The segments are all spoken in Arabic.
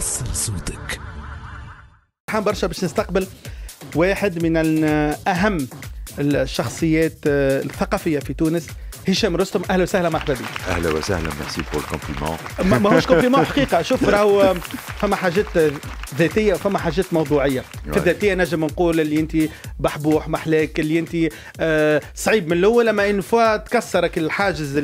وصل صوتك حان برشا باش نستقبل واحد من اهم الشخصيات آه، الثقافيه في تونس هشام رستم اهلا وسهلا مرحبا بك اهلا وسهلا ميرسي فور الكومبليمون ماهوش كومبليمون حقيقه شوف راهو فما حاجات ذاتيه وفما حاجات موضوعيه في الذاتيه نجم نقول اللي انت بحبوح محلاك اللي انت آه، صعيب من الاول اما ان فوا تكسرك الحاجز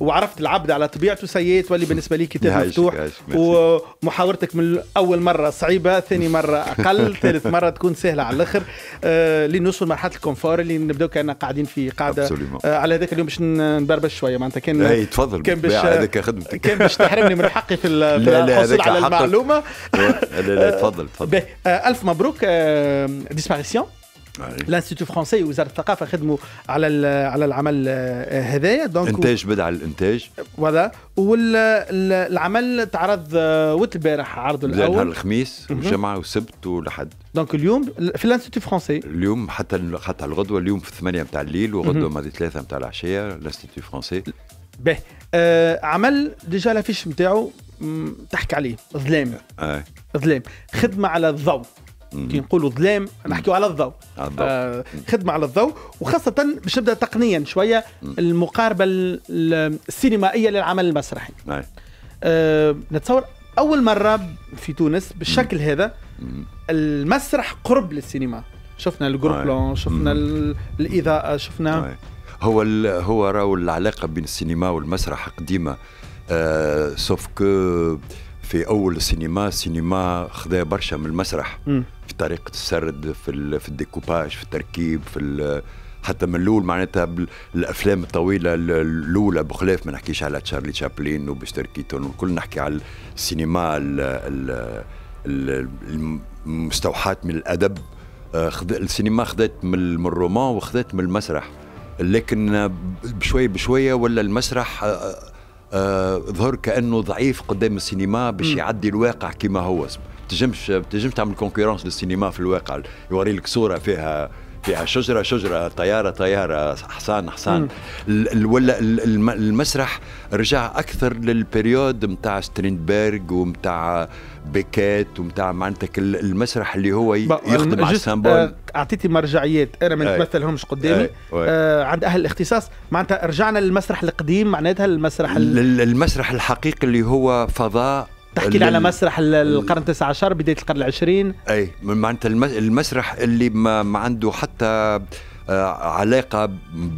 وعرفت العبد على طبيعته سيئت تولي بالنسبه لي كتاب مفتوح ومحاورتك من اول مره صعيبه ثاني مره اقل ثالث مره تكون سهله على الاخر آه، لنوصل لمرحله الكونفور اللي نبداو كان قاعدين في قاعده آه، على هذاك اليوم باش نبربش شويه معناتها كان اي تفضل كان باش هذاك خدمتك كان باش تحرمني من حقي في الحصول على المعلومه إيه، لا لا تفضل تفضل الف مبروك ديسباريسيون آه، لانستيتو فرونسي وزاره الثقافه خدموا على على العمل آه، هذايا دونك انتاج بدع الانتاج فوالا والعمل تعرض آه، وقت البارح عرضه الاول نهار الخميس والجمعه والسبت والاحد دونك اليوم في لانستيتو فرونسي اليوم حتى حتى الغدوه اليوم في 8 نتاع الليل وغدوه ماضي 3 نتاع العشيه لانستيتو فرونسي باه آه عمل ديجا لافيش نتاعو تحكي عليه ظلام آه. ظلام خدمه على الضوء كي نقولوا ظلام نحكيو على الضوء آه خدمه على الضوء وخاصه باش نبدا تقنيا شويه المقاربه السينمائيه للعمل المسرحي آه نتصور اول مره في تونس بالشكل هذا المسرح قرب للسينما شفنا الجروب بلون شفنا الاضاءه شفنا هو هو راهو العلاقه بين السينما والمسرح قديمه آه سوف كو في اول السينما السينما خذا برشا من المسرح طريقه السرد في في الديكوباج في التركيب في حتى من الاول معناتها الافلام الطويله الاولى بخلاف ما نحكيش على تشارلي تشابلين وبستر كيتون والكل نحكي على السينما المستوحاة من الادب آه، السينما خذت من الرومان وخذت من المسرح لكن بشويه بشويه ولا المسرح آه، آه، ظهر كانه ضعيف قدام السينما باش يعدي الواقع كما هو اسمه تجمش تجمش تعمل كونكورنس للسينما في الواقع يوري لك صوره فيها فيها شجره شجره طياره طياره حصان حصان ولا المسرح رجع اكثر للبريود نتاع ستريندبرغ ومتاع بيكات ومتاع معناتك المسرح اللي هو يخدم على السامبول آه، اعطيتي مرجعيات انا ما نتمثلهمش قدامي آه، عند اهل الاختصاص معناتها رجعنا للمسرح القديم معناتها المسرح المسرح الحقيقي اللي هو فضاء تحكي لي على مسرح القرن التاسع عشر بدايه القرن العشرين اي معناتها المسرح اللي ما, ما عنده حتى آه، علاقه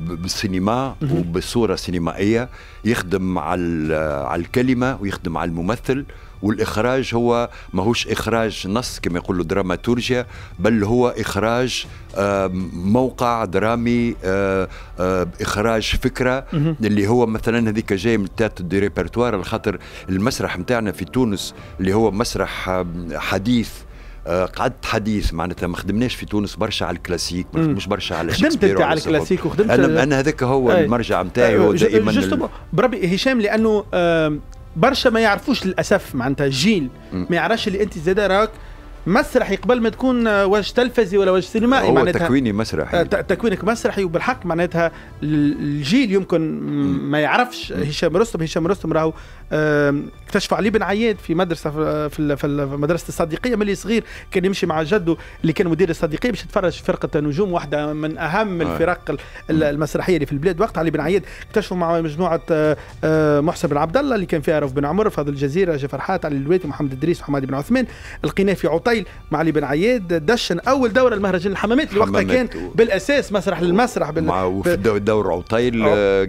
بالسينما وبالصوره السينمائيه يخدم على على الكلمه ويخدم على الممثل والاخراج هو ماهوش اخراج نص كما يقولوا دراماتورجيا بل هو اخراج موقع درامي آه، آه، اخراج فكره اللي هو مثلا هذيك جايه من تات دي ريبرتوار الخطر المسرح نتاعنا في تونس اللي هو مسرح حديث آه، قعدت حديث معناتها ما خدمناش في تونس برشا على الكلاسيك ما خدموش برشا على خدمت انت على الكلاسيك وخدمت انا انا هذاك هو أي. المرجع نتاعي أيوة، هو دائما بربي هشام لانه برشا ما يعرفوش للاسف معناتها الجيل ما يعرفش اللي انت زاد راك مسرح قبل ما تكون وجه تلفزي ولا وجه سينمائي هو معناتها تكويني مسرحي آه، تكوينك مسرحي وبالحق معناتها الجيل يمكن ما يعرفش هشام رستم هشام رستم راهو اكتشف علي بن عياد في مدرسه آه، في, في مدرسه الصديقيه ملي صغير كان يمشي مع جده اللي كان مدير الصديقيه باش يتفرج فرقه نجوم واحده من اهم الفرق أمم. المسرحيه اللي في البلاد وقت علي بن عياد اكتشفوا مع مجموعه آه، آه، محسن بن عبد الله اللي كان فيها رف بن عمر فضل الجزيره حات علي الويتي محمد الدريس وحماد بن عثمان لقيناه في عطيل مع علي بن عياد دشن اول دوره المهرجان الحمامات اللي وقتها كان بالاساس مسرح للمسرح بال... مع وفي الدور عطيل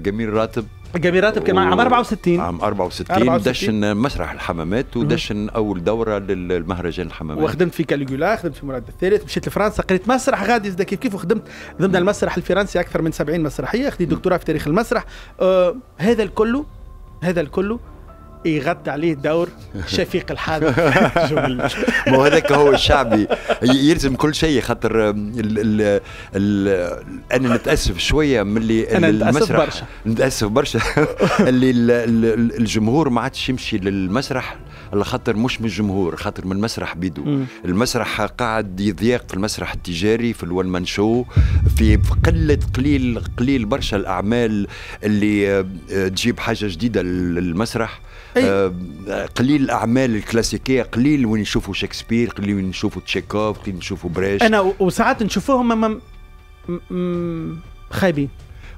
جميل راتب جميرات بكل و... عام 64 عام 64, 64. دشن مسرح الحمامات ودشن اول دوره للمهرجان الحمامات وخدمت في كاليجولا خدمت في مراد الثالث مشيت لفرنسا قريت مسرح غادي كيف كيف وخدمت ضمن المسرح الفرنسي اكثر من 70 مسرحيه خديت دكتوراه في تاريخ المسرح آه هذا الكل هذا الكل يغطي عليه دور شفيق الحادث ما هذاك هو الشعبي يلزم كل شيء خاطر ال ال انا نتاسف شويه من اللي انا نتاسف برشا نتاسف برشا اللي الجمهور ما عادش يمشي للمسرح على خاطر مش من الجمهور خاطر من المسرح بيدو مم. المسرح قاعد يضيق في المسرح التجاري في الون مان شو في قله قليل قليل برشا الاعمال اللي آه، تجيب حاجه جديده للمسرح أي. آه، قليل الاعمال الكلاسيكيه قليل وين نشوفوا شكسبير قليل وين نشوفوا تشيكوف قليل نشوفوا بريش انا وساعات نشوفوهم خايبين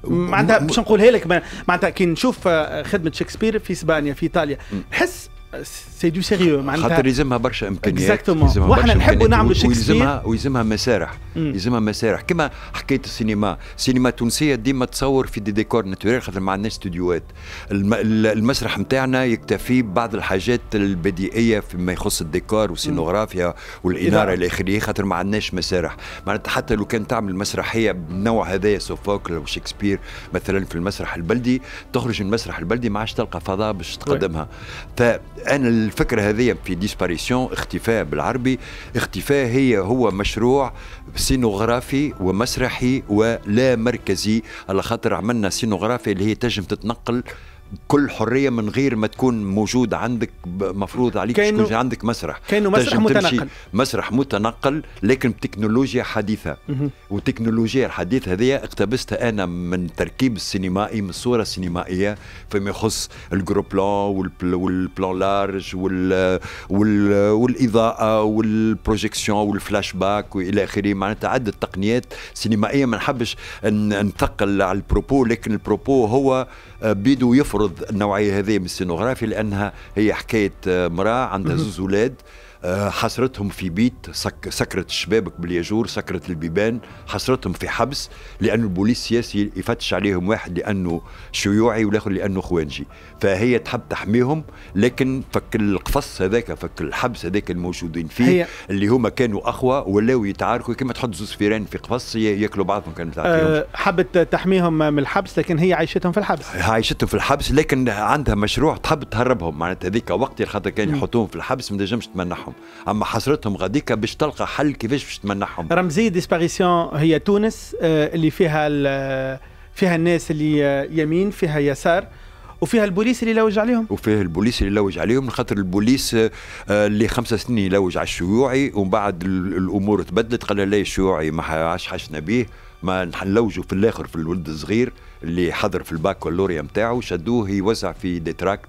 معناتها باش نقولها لك معناتها كي نشوف آه، خدمه شكسبير في اسبانيا في ايطاليا نحس سي دو سيريو معناتها خاطر يلزمها برشا امكانيات اكزاكتومون واحنا نحبوا نعملوا شيكسبير ويلزمها ويلزمها مسارح يلزمها مسارح كما حكايه السينما السينما التونسيه ديما تصور في دي ديكور ناتوريل خاطر ما عندناش استوديوهات المسرح نتاعنا يكتفي ببعض الحاجات البديهيه فيما يخص الديكور والسينوغرافيا والاناره الى اخره خاطر ما عندناش مسارح معناتها حتى لو كان تعمل مسرحيه بالنوع هذايا سوفوكل وشكسبير مثلا في المسرح البلدي تخرج من المسرح البلدي ما عادش تلقى فضاء باش تقدمها طيب. انا الفكره هذه في ديسباريسيون اختفاء بالعربي اختفاء هي هو مشروع سينوغرافي ومسرحي ولا مركزي على خاطر عملنا سينوغرافي اللي هي تجم تتنقل كل حريه من غير ما تكون موجود عندك مفروض عليك تكون عندك مسرح كانه مسرح متنقل مسرح متنقل لكن بتكنولوجيا حديثه والتكنولوجيا الحديثه هذه اقتبستها انا من التركيب السينمائي من الصوره السينمائيه فيما يخص الجرو بلان والبلان لارج وال وال والاضاءه والبروجيكسيون والفلاش باك والى اخره معناتها عده تقنيات سينمائيه ما نحبش نثقل على البروبو لكن البروبو هو بيدو يفرض النوعيه هذه من السينوغرافي لانها هي حكايه آه، مراه عندها زوز اولاد آه، حصرتهم في بيت سك سكرت الشبابك بالياجور سكرت البيبان حصرتهم في حبس لأن البوليس السياسي يفتش عليهم واحد لأنه شيوعي والآخر لأنه خوانجي فهي تحب تحميهم لكن فك القفص هذاك فك الحبس هذاك الموجودين فيه هي. اللي هما كانوا أخوة ولاو يتعاركوا كما تحط زوز فيران في قفص ياكلوا بعضهم كانوا أه حبت تحميهم من الحبس لكن هي عايشتهم في الحبس عايشتهم في الحبس لكن عندها مشروع تحب تهربهم معناتها هذيك وقت خاطر كان يحطوهم في الحبس ما تنجمش تمنحهم تمنحهم اما حسرتهم غاديكا باش تلقى حل كيفاش باش تمنحهم رمزيه ديسباريسيون هي تونس آه، اللي فيها آه، فيها الناس اللي آه، يمين فيها يسار وفيها البوليس اللي يلوج عليهم وفيها البوليس اللي يلوج عليهم خاطر البوليس اللي خمسة سنين يلوج على الشيوعي ومن بعد الامور تبدلت قال لا الشيوعي ما عاش حشنا به ما نلوجوا في الاخر في الولد الصغير اللي حضر في الباك واللوريا نتاعو شدوه يوزع في ديتراكت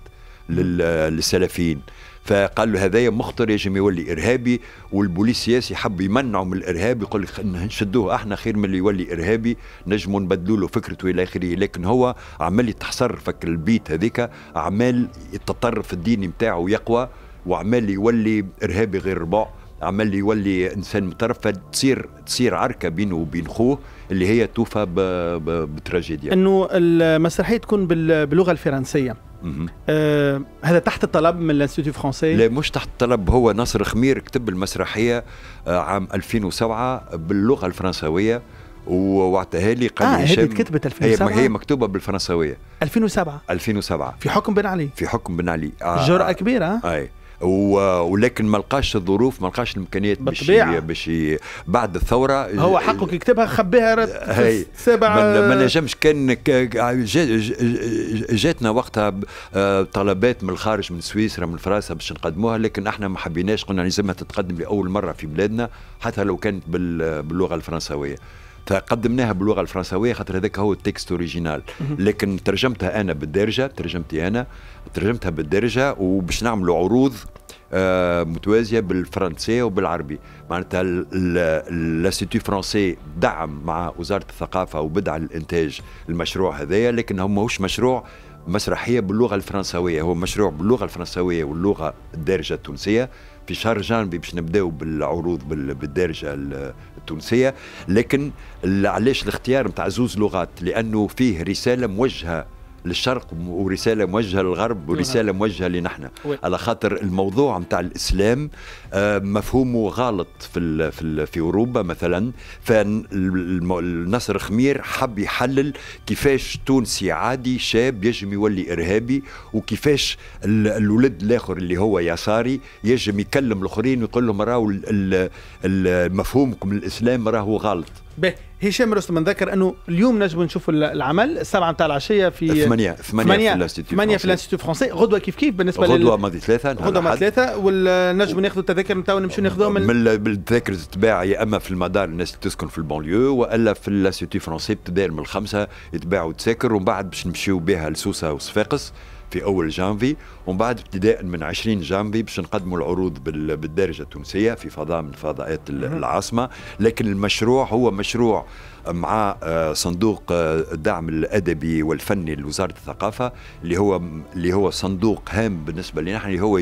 للسلفيين فقال له هذايا مخطر يجم يولي ارهابي والبوليس السياسي حب يمنعه من الارهاب يقول لك نشدوه احنا خير من اللي يولي ارهابي نجموا نبدلوا له فكرته الى اخره لكن هو عمال يتحصر فك البيت هذيك عمال التطرف الديني نتاعه يقوى وعمال يولي ارهابي غير ربع عمال يولي انسان مترف تصير تصير عركه بينه وبين خوه اللي هي توفى بتراجيديا انه المسرحيه تكون باللغه الفرنسيه آه هذا تحت الطلب من الانستيتو فرونسي لا مش تحت الطلب هو ناصر خمير كتب المسرحيه آه عام 2007 باللغه الفرنسويه ووعتها لي قال آه هي كتبت 2007 هي, مكتوبه بالفرنسويه 2007 2007 في حكم بن علي في حكم بن علي آه جرأة كبيرة آه. آه. ولكن ما لقاش الظروف ما لقاش الامكانيات باش باش بعد الثوره هو حقه يكتبها خبيها هي سبع ما نجمش كان جاتنا وقتها آه، طلبات من الخارج من سويسرا من فرنسا باش نقدموها لكن احنا ما حبيناش قلنا لازمها تتقدم لاول مره في بلادنا حتى لو كانت باللغه الفرنسويه قدمناها باللغه الفرنسويه خاطر هذاك هو التكست اوريجينال لكن ترجمتها انا بالدارجه ترجمتي انا ترجمتها بالدارجه وباش نعملوا عروض آه متوازيه بالفرنسيه وبالعربي معناتها الانستيتو فرونسي دعم مع وزاره الثقافه وبدع الانتاج المشروع هذايا لكن هو ماهوش مشروع مسرحيه باللغه الفرنسويه هو مشروع باللغه الفرنسويه واللغه الدارجه التونسيه في شهر جانفي باش نبداو بالعروض بالدارجه التونسيه لكن علاش الاختيار نتاع زوز لغات لانه فيه رساله موجهه للشرق ورساله موجهه للغرب نعم. ورساله موجهه لنحن على خاطر الموضوع نتاع الاسلام آه، مفهومه غلط في في في اوروبا مثلا فالنصر خمير حب يحلل كيفاش تونسي عادي شاب يجم يولي ارهابي وكيفاش الولد الاخر اللي هو يساري يجم يكلم الاخرين ويقول لهم راهو مفهومكم الاسلام راهو غلط هشام رستم نذكر انه اليوم نجم نشوف العمل السبعه نتاع العشيه في 8 8 في في الانستيتو فرونسي غدوه كيف كيف بالنسبه غدوه لل... ماضي ثلاثه غدوه ماضي ثلاثه والنجم ناخذوا التذاكر نتاعو نمشيو ناخذوهم من التذاكر تتباع يا اما في المدار الناس اللي تسكن في البونليو والا في الانستيتو فرونسي ابتداء من الخمسه يتباعوا تذاكر ومن بعد باش نمشيو بها لسوسه وصفاقس في اول جانفي ومن بعد ابتداء من 20 جانفي باش نقدموا العروض بالدارجه التونسيه في فضاء من فضاءات العاصمه لكن المشروع هو مشروع مع آه، صندوق آه، الدعم الادبي والفني لوزاره الثقافه اللي هو اللي هو صندوق هام بالنسبه لنا اللي هو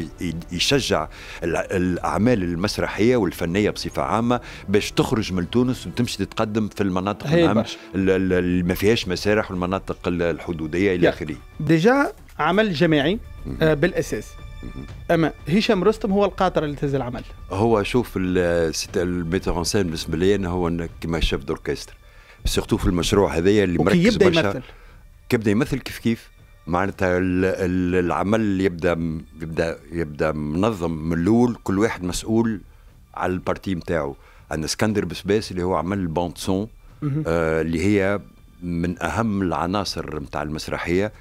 يشجع الاعمال المسرحيه والفنيه بصفه عامه باش تخرج من تونس وتمشي تتقدم في المناطق اللي ما فيهاش مسارح والمناطق الحدوديه الى اخره. ديجا عمل جماعي آه، بالاساس اما هشام رستم هو القاطر اللي تهز العمل هو شوف الميتر انسان بالنسبه لي انا هو كما شاف دوركستر سيرتو في المشروع هذايا اللي مركز يبدا يمثل كيبدا يمثل كيف كيف معناتها العمل يبدا يبدا يبدا منظم من الاول كل واحد مسؤول على البارتي نتاعو عندنا اسكندر بسباس اللي هو عمل البوند سون آه اللي هي من اهم العناصر نتاع المسرحيه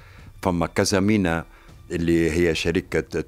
فما كازامينا اللي هي شركة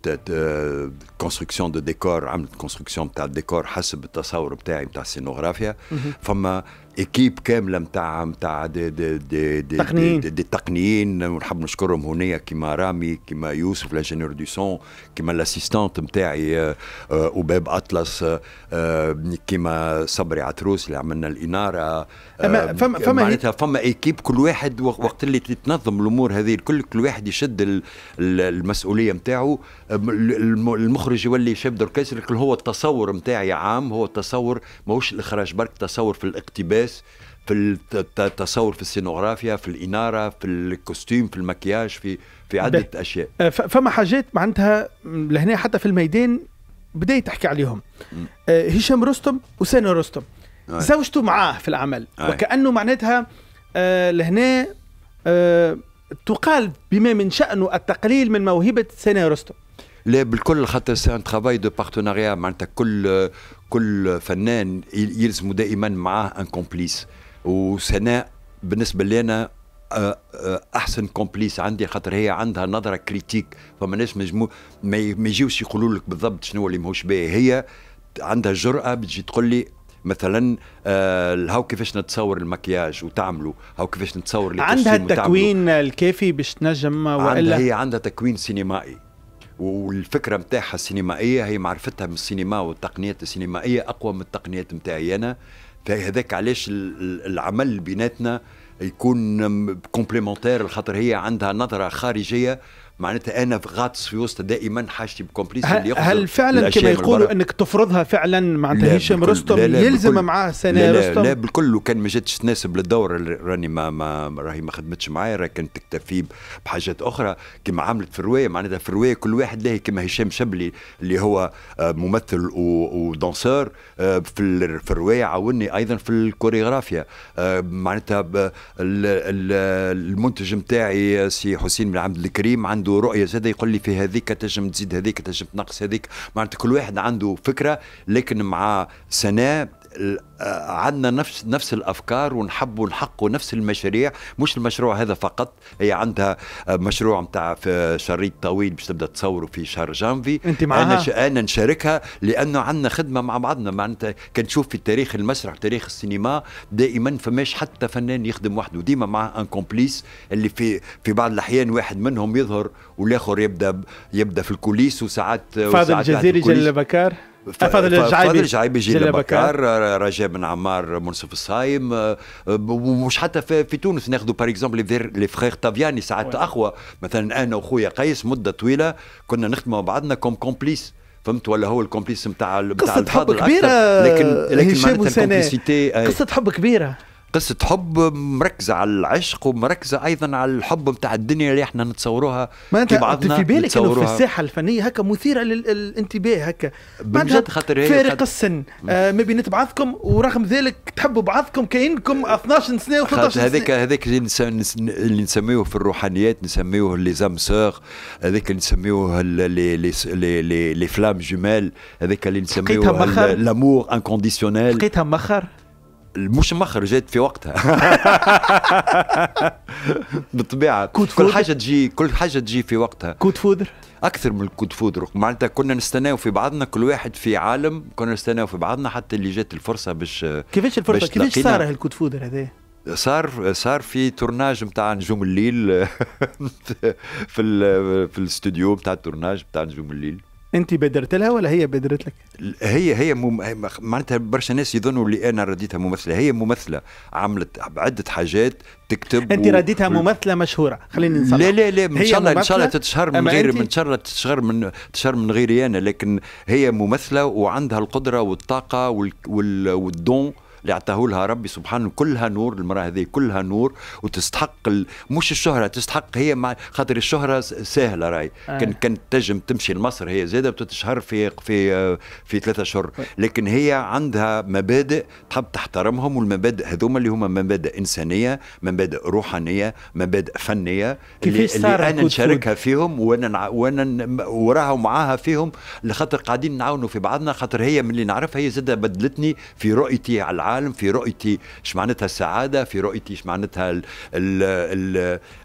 كونستركسيون دو ديكور عملت كونستركسيون تاع الديكور حسب التصور بتاعي بتاع السينوغرافيا فما ايكيب كامله متاع متاع تقنيين دي التقنيين ونحب نشكرهم هنايا كيما رامي كيما يوسف لانجينيور دو سون كيما لاسيستانت نتاعي وباب اطلس آه، كيما صبري عتروس اللي عملنا الاناره آه، فما فما معناتها فما ايكيب كل واحد وقت اللي تتنظم الامور هذه الكل كل واحد يشد المسؤوليه نتاعو المخرج يولي شاب دوركستر هو التصور نتاعي عام هو التصور ماهوش الاخراج برك تصور في الاقتباس الناس في التصور في السينوغرافيا في الاناره في الكوستيم في المكياج في في عده بي. اشياء آه، فما حاجات معناتها لهنا حتى في الميدان بداية تحكي عليهم آه هشام رستم وسنة رستم أي. زوجته معاه في العمل أي. وكأنه معناتها آه لهنا آه تقال بما من شأنه التقليل من موهبة سنة رستم لا بالكل خاطر سي ان ترافاي دو بارتناريا معناتها كل كل فنان يلزموا دائما معاه ان كومبليس وسناء بالنسبه لنا آه، آه، احسن كومبليس عندي خاطر هي عندها نظره كريتيك فما ناس مجموع ما يجيوش يقولوا لك بالضبط شنو اللي ماهوش باهي هي عندها جرأة بتجي تقول لي مثلا آه، هاو كيفاش نتصور المكياج وتعملوا هاو كيفاش نتصور عندها التكوين الكافي باش تنجم والا عندها هي عندها تكوين سينمائي والفكره نتاعها السينمائيه هي معرفتها من السينما والتقنيات السينمائيه اقوى من التقنيات نتاعي انا فهذاك علاش العمل بيناتنا يكون كومبليمونتير خاطر هي عندها نظره خارجيه معناتها انا غاطس في وسط دائما حاجتي بكومبليس اللي هل فعلا كما يقولوا انك تفرضها فعلا معناتها هشام رستم لا لا يلزم معاه سنه لا لا رستم لا بالكل وكان ما جاتش تناسب للدور راني ما, ما راهي ما خدمتش معايا راه كانت تكتفي بحاجات اخرى كما عملت في الروايه معناتها في الروايه كل واحد له كما هشام شبلي اللي هو آه، ممثل ودانسور آه، في الروايه عاوني ايضا في الكوريغرافيا آه، معناتها المنتج نتاعي سي حسين بن عبد الكريم عنده عنده رؤيه زاده يقول لي في هذيك تنجم تزيد هذيك تنجم تنقص هذيك معناتها كل واحد عنده فكره لكن مع سناء آه، عندنا نفس نفس الافكار ونحبوا نحقوا نفس المشاريع مش المشروع هذا فقط هي عندها آه، مشروع نتاع آه، شريط طويل باش تبدا تصوروا في شهر جانفي انت معها؟ انا ش... انا نشاركها لانه عندنا خدمه مع بعضنا معناتها كنشوف في تاريخ المسرح تاريخ السينما دائما فماش حتى فنان يخدم وحده ديما مع ان كومبليس اللي في في بعض الاحيان واحد منهم يظهر والاخر يبدا يبدا في الكوليس وساعات فاضل الجزيري جل بكار فاضل الجعيبي الجعيبي جيل بكار رجاء بن عمار منصف الصايم آه، آه، ومش حتى في, في تونس ناخذوا باغ اكزومبل لي فرير طافياني ساعات اخوه مثلا انا وخويا قيس مده طويله كنا نخدموا مع بعضنا كوم كومبليس فهمت ولا هو الكومبليس نتاع نتاع الفضل حب كبيره لكن لكن معناتها آه، قصه حب كبيره قصة حب مركزة على العشق ومركزة أيضا على الحب بتاع الدنيا اللي احنا نتصوروها ما انت بعضنا في بالك انه في الساحة الفنية هكا مثيرة للانتباه هكا بجد خاطر فارق خد... السن آه ما بينات بعضكم ورغم ذلك تحبوا بعضكم كأنكم 12 سنة و13 سنة هذاك هذاك اللي نسميوه في الروحانيات نسميوه لي سوغ هذاك اللي نسميوه لي لي لي فلام جمال هذاك اللي نسميوه لامور انكونديسيونيل لقيتها مخر مخر جات في وقتها بالطبيعه كود كل حاجه تجي كل حاجه تجي في وقتها كود فودر اكثر من الكود فودر معناتها كنا نستناو في بعضنا كل واحد في عالم كنا نستناو في بعضنا حتى اللي جات الفرصه باش كيفاش الفرصه كيفاش صار هالكود فودر هذا صار صار في تورناج نتاع نجوم الليل في في الاستوديو نتاع التورناج نتاع نجوم الليل انت بادرت لها ولا هي بادرت لك؟ هي هي مم... معناتها برشا ناس يظنوا اللي انا رديتها ممثله هي ممثله عملت عده حاجات تكتب انت و... رديتها ممثله مشهوره خليني نصلح لا لا لا ان شاء الله ان شاء الله تتشهر من غير ان شاء الله تتشهر من تشهر من غيري انا لكن هي ممثله وعندها القدره والطاقه وال... وال... والدون اللي اعطاه لها ربي سبحانه كلها نور المراه هذه كلها نور وتستحق ال... مش الشهره تستحق هي مع خاطر الشهره سهله راي آه. كان كانت تنجم تمشي لمصر هي زاده بتتشهر في في في ثلاثة اشهر لكن هي عندها مبادئ تحب تحترمهم والمبادئ هذوما اللي هما مبادئ انسانيه مبادئ روحانيه مبادئ فنيه اللي, اللي انا نشاركها فيهم وانا وانا وراها ومعاها فيهم لخاطر قاعدين نعاونوا في بعضنا خاطر هي من اللي نعرفها هي زاده بدلتني في رؤيتي على العالم في رؤيتي ايش معناتها السعاده في رؤيتي ايش معناتها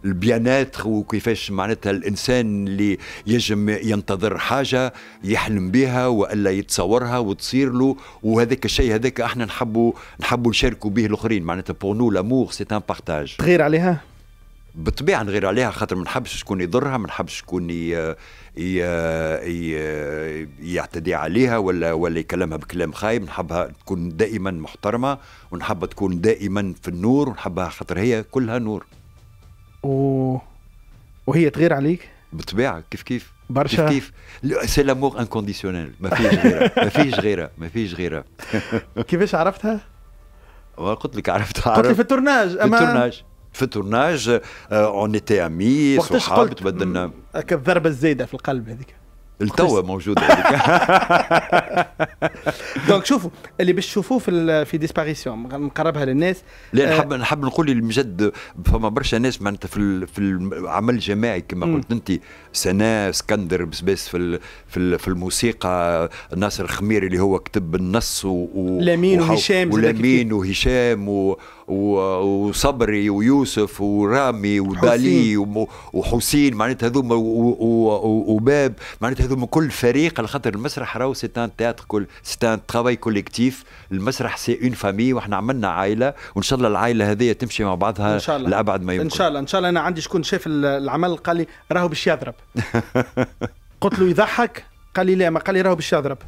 البيانات وكيفاش معناتها الانسان اللي يجم ينتظر حاجه يحلم بها والا يتصورها وتصير له وهذاك الشيء هذاك احنا نحبوا نحبوا نشاركوا به الاخرين معناتها بور نو لامور سي ان بارتاج تغير عليها بالطبيعه نغير عليها خاطر ما نحبش شكون يضرها ما نحبش شكون يعتدي عليها ولا ولا يكلمها بكلام خايب نحبها تكون دائما محترمه ونحبها تكون دائما في النور ونحبها خاطر هي كلها نور و... وهي تغير عليك بالطبيعه كيف كيف برشا كيف كيف سي لامور انكونديسيونيل ما فيش غيرها ما فيش غيرها ما فيش غيرها كيفاش عرفتها؟ قلت لك عرفتها عرفت قلت في التورناج اما في التورناج في التورناج اون ايتي امي صحاب تبدلنا الضربه الزايده في القلب هذيك التوا موجوده هذيك دونك شوفوا اللي باش تشوفوه في في ديسباريسيون نقربها للناس لا آه، نحب نحب نقول المجد فما برشا ناس معناتها في في العمل الجماعي كما قلت انت سناء اسكندر بسباس في في في الموسيقى ناصر خمير اللي هو كتب النص و لامين وهشام ولامين وهشام وصبري ويوسف ورامي وبالي وحسين معناتها هذوما وباب معناتها هذوما كل فريق على خاطر المسرح راهو سي ان تياتر كل سي ان ترافاي كوليكتيف المسرح سي اون فامي واحنا عملنا عائله وان شاء الله العائله هذه تمشي مع بعضها إن شاء الله. لابعد ما يمكن ان شاء الله ان شاء الله انا عندي شكون شاف العمل قال لي راهو باش يضرب قلت له يضحك قال لي لا ما قال لي راهو باش يضرب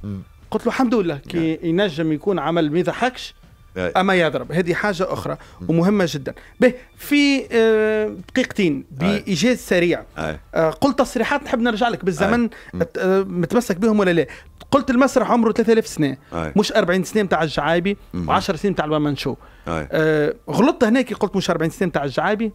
قلت له الحمد لله كي نعم. ينجم يكون عمل ما يضحكش اما يضرب هذه حاجه اخرى ومهمه جدا به في آه، دقيقتين آه. بايجاز سريع آه. قلت تصريحات نحب نرجع لك بالزمن متمسك بهم ولا لا قلت المسرح عمره 3000 سنه مش 40 سنه نتاع الجعابي و10 سنين نتاع الومنشو غلطت هناك قلت مش 40 سنه نتاع الجعابي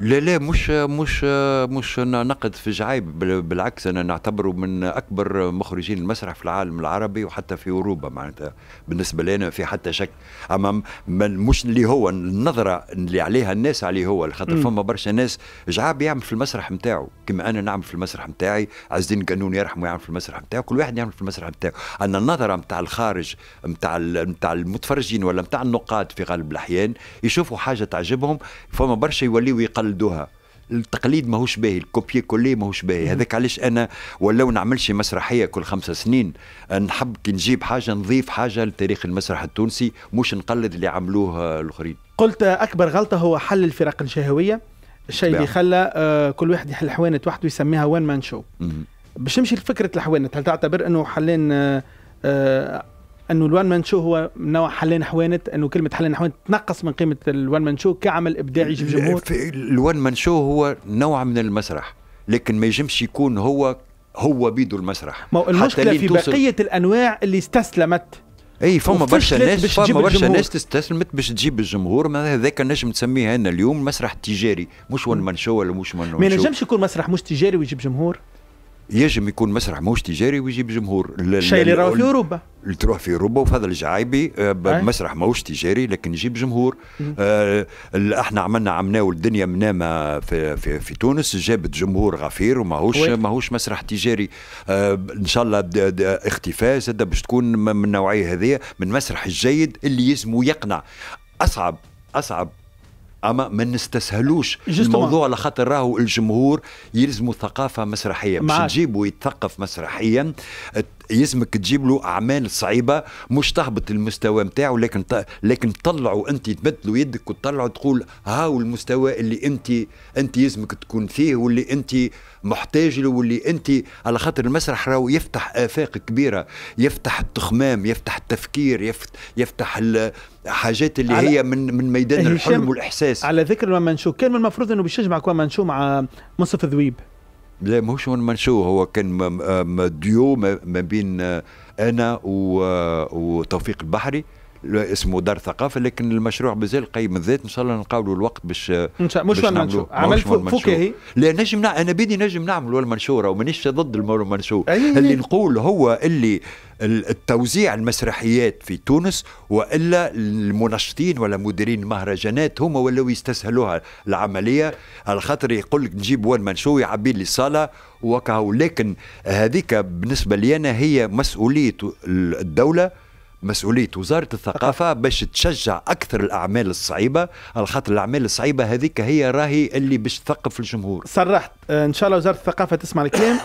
لا لا مش مش مش نقد في جعيب بالعكس انا نعتبره من اكبر مخرجين المسرح في العالم العربي وحتى في اوروبا معناتها بالنسبه لنا في حتى شك اما مش اللي هو النظره اللي عليها الناس عليه هو خاطر فما برشا ناس جعاب يعمل في المسرح نتاعو كما انا نعمل في المسرح نتاعي عز الدين قانون يرحمه يعمل في المسرح نتاعو كل واحد يعمل في المسرح نتاعو ان النظره نتاع الخارج نتاع نتاع المتفرجين ولا نتاع النقاد في غالب الاحيان يشوفوا حاجه تعجبهم فما برشا يوليوا يقل قلدوها التقليد ماهوش باهي الكوبي كولي ماهوش باهي هذاك علاش انا ولو نعملش مسرحيه كل خمسة سنين نحب كي نجيب حاجه نضيف حاجه لتاريخ المسرح التونسي مش نقلد اللي عملوه الاخرين قلت اكبر غلطه هو حل الفرق الشهويه الشيء اللي خلى آه، كل واحد يحل حوانت وحده يسميها وان مان شو باش نمشي لفكره الحوانت هل تعتبر انه حلين آه، آه، انه الوان مان شو هو نوع حل حوانت انه كلمه حل حوانت تنقص من قيمه الوان مان شو كعمل ابداعي يجيب جمهور الوان مان شو هو نوع من المسرح لكن ما يجمش يكون هو هو بيدو المسرح ما المشكله في بقيه الانواع اللي استسلمت اي فما برشا ناس فما برشا ناس تستسلمت باش تجيب الجمهور ما هذاك نجم نسميه انا اليوم مسرح تجاري مش ون مان شو ولا مش ون ما نجمش يكون مسرح مش تجاري ويجيب جمهور يجم يكون مسرح ماهوش تجاري ويجيب جمهور الشيء اللي راهو في اوروبا اللي تروح في اوروبا وفضل الجعايبي آه، مسرح ماهوش تجاري لكن يجيب جمهور آه احنا عملنا عمنا الدنيا منامه في, في, في تونس جابت جمهور غفير وماهوش ماهوش مسرح تجاري آه ان شاء الله دا دا اختفاء زاد باش تكون من النوعيه هذه من المسرح الجيد اللي يسمو يقنع اصعب اصعب اما ما نستسهلوش الموضوع على خاطر راهو الجمهور يلزموا ثقافه مسرحيه باش تجيبوا يتثقف مسرحيا يلزمك تجيب له اعمال صعيبه مش تهبط المستوى نتاعو لكن ت... لكن تطلعوا انت تبدلوا يدك وتطلعوا تقول هاو المستوى اللي انت انت يلزمك تكون فيه واللي انت محتاج له واللي انت على خاطر المسرح راهو يفتح افاق كبيره يفتح التخمام يفتح التفكير يفت... يفتح ال... حاجات اللي هي من من ميدان إيه، الحلم والاحساس على ذكر مامنشو كان من المفروض انه بيشجعك منشو مع مصطفى ذويب لا ماهوش منشو هو كان ديو ما بين آه، انا آه، وتوفيق البحري اسمه دار ثقافه لكن المشروع مازال قايم الذات ان شاء الله نقاولوا الوقت باش ان شاء مش منشور عمل فكاهي لا نجم نع... انا بدي نجم نعمل المنشورة ومانيش ضد المنشور اللي نقول هو اللي التوزيع المسرحيات في تونس والا المنشطين ولا مديرين المهرجانات هما ولاو يستسهلوها العمليه على خاطر يقول لك نجيب وان منشو يعبي لي الصاله وكهو لكن هذيك بالنسبه لي انا هي مسؤوليه الدوله مسؤوليه وزاره الثقافه باش تشجع اكثر الاعمال الصعيبه على خاطر الاعمال الصعيبه هذيك هي راهي اللي باش تثقف الجمهور صرحت آه، ان شاء الله وزاره الثقافه تسمع الكلام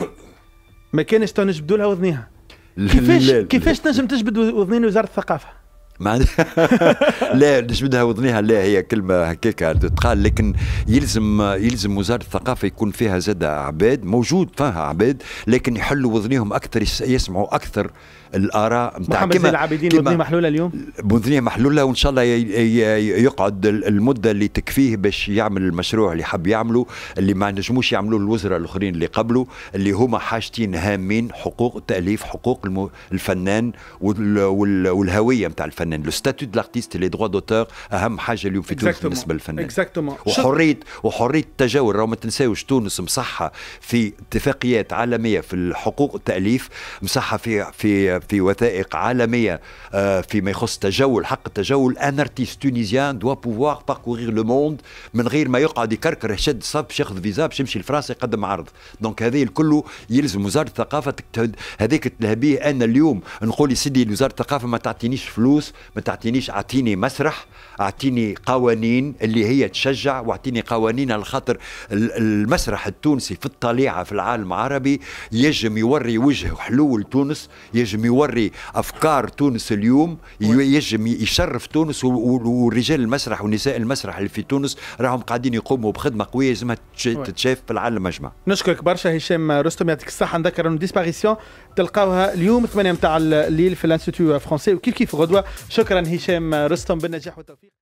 ما كانش تنجبدوا لها وذنيها كيفاش كيفاش تنجم تجبد وذنين وزاره الثقافه ما لا مش بدها وضنيها لا هي كلمه هكاك تقال لكن يلزم يلزم وزاره الثقافه يكون فيها زادة عباد موجود فيها عباد لكن يحلوا وضنيهم اكثر يسمعوا اكثر الاراء نتاع محمد العابدين وضنيه محلوله اليوم وذنيه محلوله وان شاء الله يقعد المده اللي تكفيه باش يعمل المشروع اللي حب يعمله اللي ما نجموش يعملوه الوزراء الاخرين اللي قبله اللي هما حاجتين هامين حقوق التاليف حقوق الفنان والهويه نتاع الفنان الفنان لو ستاتيو دو لارتيست لي دروا دوتور اهم حاجه اليوم في تونس بالنسبه للفنان وحريه وحريه التجول راهو ما تنساوش تونس مصحه في اتفاقيات عالميه في الحقوق التاليف مصحه في في في وثائق عالميه آه، فيما يخص التجول حق التجول ان ارتيست تونيزيان دوا بوفوار باركورير لو موند من غير ما يقعد يكركر يشد صب ياخذ فيزا باش يمشي لفرنسا يقدم عرض دونك هذه الكل يلزم وزاره الثقافه هذيك تلهبيه انا اليوم نقول يا سيدي وزاره الثقافه ما تعطينيش فلوس ما تعطينيش اعطيني مسرح اعطيني قوانين اللي هي تشجع واعطيني قوانين على خاطر المسرح التونسي في الطليعه في العالم العربي يجم يوري وجه حلو لتونس يجم يوري افكار تونس اليوم يجم يشرف تونس ورجال المسرح ونساء المسرح اللي في تونس راهم قاعدين يقوموا بخدمه قويه لازمها تتشاف في العالم اجمع نشكرك برشا هشام رستم يعطيك الصحه نذكر انه ديسباريسيون تلقاوها اليوم 8 متاع الليل في الانستيتيو فرونسي وكيف كيف غدوه شكرا هشام رستم بالنجاح والتوفيق